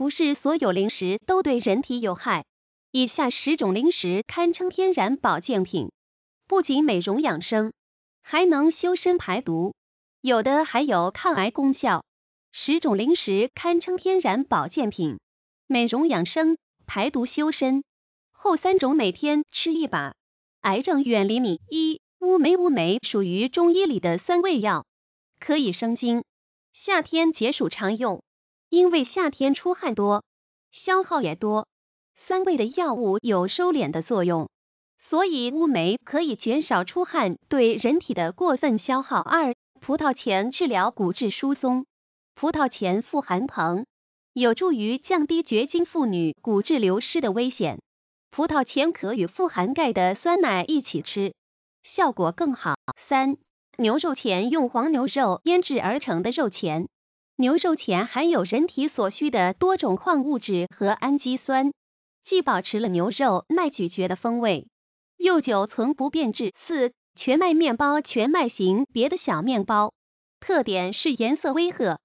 不是所有零食都对人体有害，以下十种零食堪称天然保健品，不仅美容养生，还能修身排毒，有的还有抗癌功效。十种零食堪称天然保健品，美容养生、排毒修身，后三种每天吃一把，癌症远离你。一乌梅乌梅属于中医里的酸味药，可以生津，夏天解暑常用。因为夏天出汗多，消耗也多，酸味的药物有收敛的作用，所以乌梅可以减少出汗对人体的过分消耗。二、葡萄前治疗骨质疏松，葡萄前富含硼，有助于降低绝经妇女骨质流失的危险。葡萄前可与富含钙的酸奶一起吃，效果更好。三、牛肉前用黄牛肉腌制而成的肉前。牛肉前含有人体所需的多种矿物质和氨基酸，既保持了牛肉耐咀嚼的风味，又久存不变质。四全麦面包全麦型别的小面包，特点是颜色微褐，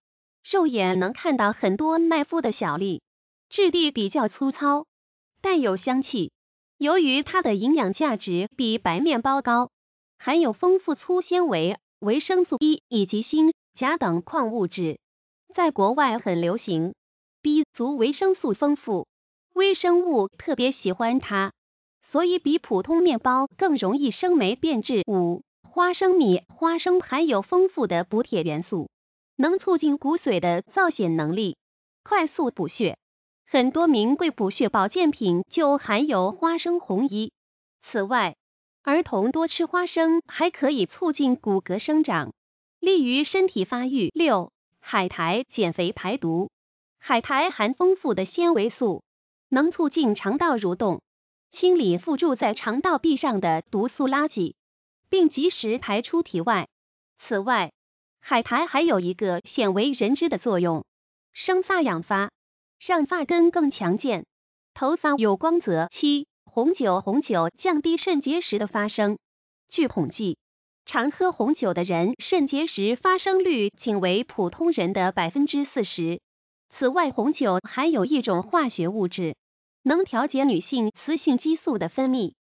肉眼能看到很多麦麸的小粒，质地比较粗糙，带有香气。由于它的营养价值比白面包高，含有丰富粗纤维、维生素 E 以及锌、钾等矿物质。在国外很流行，B 族维生素丰富，微生物特别喜欢它，所以比普通面包更容易生霉变质。五、花生米，花生含有丰富的补铁元素，能促进骨髓的造血能力，快速补血。很多名贵补血保健品就含有花生红衣。此外，儿童多吃花生还可以促进骨骼生长，利于身体发育。六。海苔减肥排毒。海苔含丰富的纤维素，能促进肠道蠕动，清理附着在肠道壁上的毒素垃圾，并及时排出体外。此外，海苔还有一个鲜为人知的作用：生发养发，让发根更强健，头发有光泽。七、红酒红酒降低肾结石的发生。据统计。常喝红酒的人，肾结石发生率仅为普通人的百分之四十。此外，红酒含有一种化学物质，能调节女性雌性激素的分泌，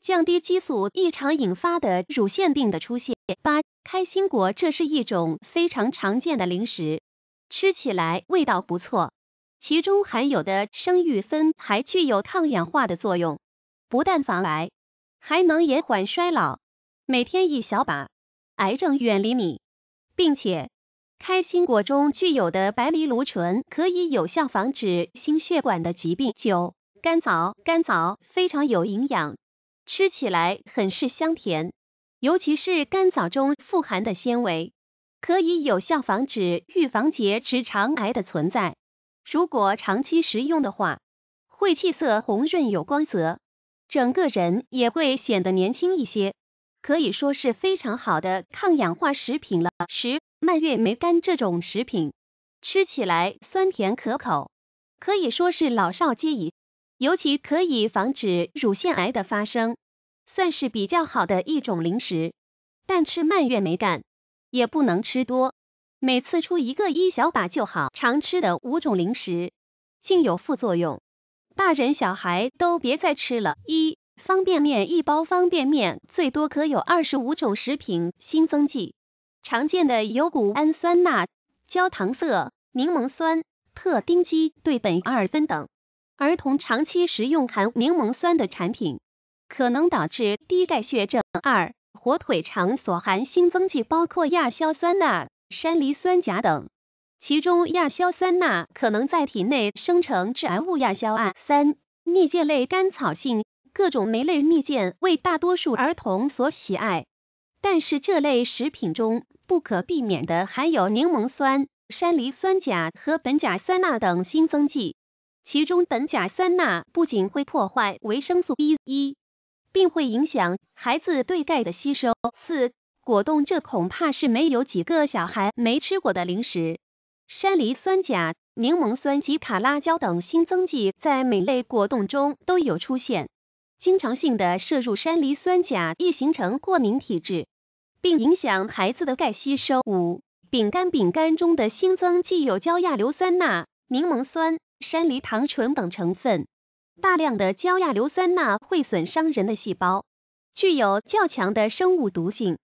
降低激素异常引发的乳腺病的出现。八、开心果，这是一种非常常见的零食，吃起来味道不错。其中含有的生育酚还具有抗氧化的作用，不但防癌，还能延缓衰老。每天一小把，癌症远离你，并且开心果中具有的白藜芦醇可以有效防止心血管的疾病。九、甘草，甘草非常有营养，吃起来很是香甜，尤其是甘草中富含的纤维，可以有效防止预防结直肠癌的存在。如果长期食用的话，会气色红润有光泽，整个人也会显得年轻一些。可以说是非常好的抗氧化食品了。十、蔓越莓干这种食品吃起来酸甜可口，可以说是老少皆宜，尤其可以防止乳腺癌的发生，算是比较好的一种零食。但吃蔓越莓干也不能吃多，每次出一个一小把就好。常吃的五种零食竟有副作用，大人小孩都别再吃了。一方便面一包方便面最多可有二十五种食品新增剂，常见的有谷氨酸钠、焦糖色、柠檬酸、特丁基对苯二酚等。儿童长期食用含柠檬酸的产品，可能导致低钙血症。二、火腿肠所含新增剂包括亚硝酸钠、山梨酸钾等，其中亚硝酸钠可能在体内生成致癌物亚硝胺。三、蜜饯类甘草性。各种酶类蜜饯为大多数儿童所喜爱，但是这类食品中不可避免的含有柠檬酸、山梨酸钾和苯甲酸钠等新增剂，其中苯甲酸钠不仅会破坏维生素 B 一，并会影响孩子对钙的吸收。四果冻这恐怕是没有几个小孩没吃过的零食，山梨酸钾、柠檬酸及卡拉胶等新增剂在每类果冻中都有出现。经常性的摄入山梨酸钾易形成过敏体质，并影响孩子的钙吸收。五、饼干、饼干中的新增既有焦亚硫酸钠、柠檬酸、山梨糖醇等成分，大量的焦亚硫酸钠会损伤人的细胞，具有较强的生物毒性。